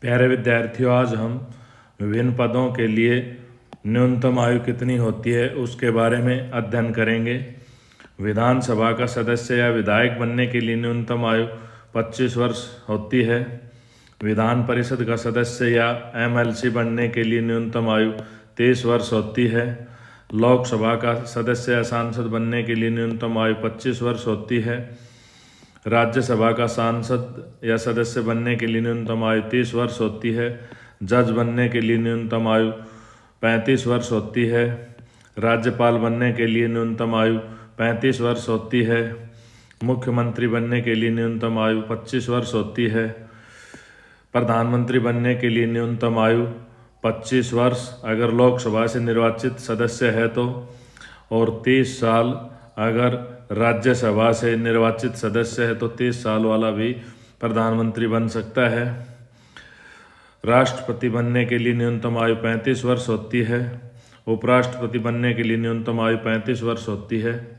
प्यारे विद्यार्थियों आज हम विभिन्न पदों के लिए न्यूनतम आयु कितनी होती है उसके बारे में अध्ययन करेंगे विधानसभा का सदस्य या विधायक बनने के लिए न्यूनतम आयु 25 वर्ष होती है विधान परिषद का सदस्य या एमएलसी बनने के लिए न्यूनतम आयु 23 वर्ष होती है लोकसभा का सदस्य या सांसद बनने के लिए न्यूनतम आयु 25 वर्ष होती है राज्यसभा का सांसद या सदस्य बनने के लिए न्यूनतम आयु तीस वर्ष होती है जज बनने के लिए न्यूनतम आयु पैंतीस वर्ष होती है राज्यपाल बनने के लिए न्यूनतम आयु पैंतीस वर्ष होती है मुख्यमंत्री बनने के लिए न्यूनतम आयु पच्चीस वर्ष होती है प्रधानमंत्री बनने के लिए न्यूनतम आयु पच्चीस वर्ष अगर लोकसभा से निर्वाचित सदस्य है तो और तीस साल अगर राज्यसभा से निर्वाचित सदस्य है तो तीस साल वाला भी प्रधानमंत्री बन सकता है राष्ट्रपति बनने के लिए न्यूनतम आयु पैंतीस वर्ष होती है उपराष्ट्रपति बनने के लिए न्यूनतम आयु पैंतीस वर्ष होती है